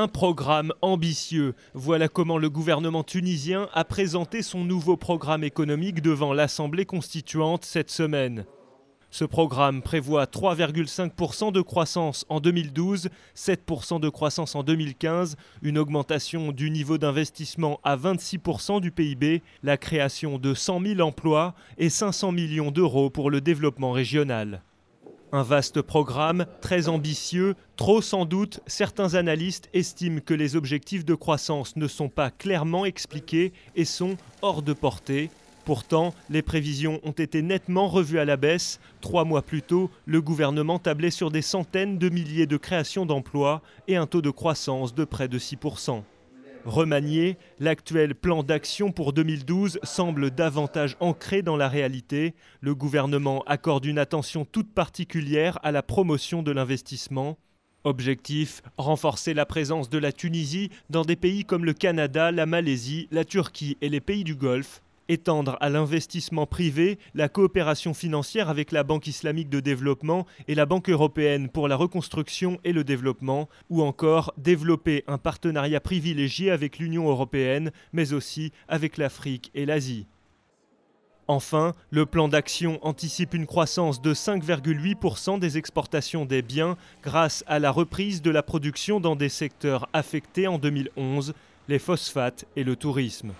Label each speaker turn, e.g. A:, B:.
A: Un programme ambitieux. Voilà comment le gouvernement tunisien a présenté son nouveau programme économique devant l'Assemblée constituante cette semaine. Ce programme prévoit 3,5% de croissance en 2012, 7% de croissance en 2015, une augmentation du niveau d'investissement à 26% du PIB, la création de 100 000 emplois et 500 millions d'euros pour le développement régional. Un vaste programme, très ambitieux, trop sans doute, certains analystes estiment que les objectifs de croissance ne sont pas clairement expliqués et sont hors de portée. Pourtant, les prévisions ont été nettement revues à la baisse. Trois mois plus tôt, le gouvernement tablait sur des centaines de milliers de créations d'emplois et un taux de croissance de près de 6%. Remanié, l'actuel plan d'action pour 2012 semble davantage ancré dans la réalité. Le gouvernement accorde une attention toute particulière à la promotion de l'investissement. Objectif, renforcer la présence de la Tunisie dans des pays comme le Canada, la Malaisie, la Turquie et les pays du Golfe étendre à l'investissement privé la coopération financière avec la Banque islamique de développement et la Banque européenne pour la reconstruction et le développement, ou encore développer un partenariat privilégié avec l'Union européenne, mais aussi avec l'Afrique et l'Asie. Enfin, le plan d'action anticipe une croissance de 5,8% des exportations des biens grâce à la reprise de la production dans des secteurs affectés en 2011, les phosphates et le tourisme.